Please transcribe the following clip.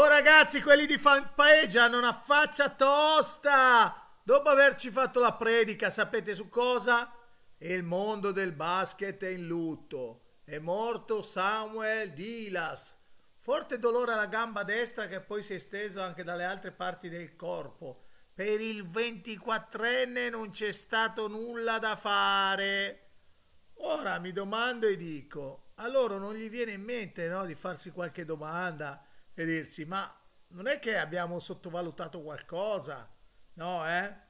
Oh ragazzi, quelli di Fanpaegia hanno una faccia tosta! Dopo averci fatto la predica, sapete su cosa? Il mondo del basket è in lutto. È morto Samuel Dilas. Forte dolore alla gamba destra che poi si è esteso anche dalle altre parti del corpo. Per il 24enne non c'è stato nulla da fare. Ora mi domando e dico, a loro non gli viene in mente no, di farsi qualche domanda? e dirsi ma non è che abbiamo sottovalutato qualcosa, no eh?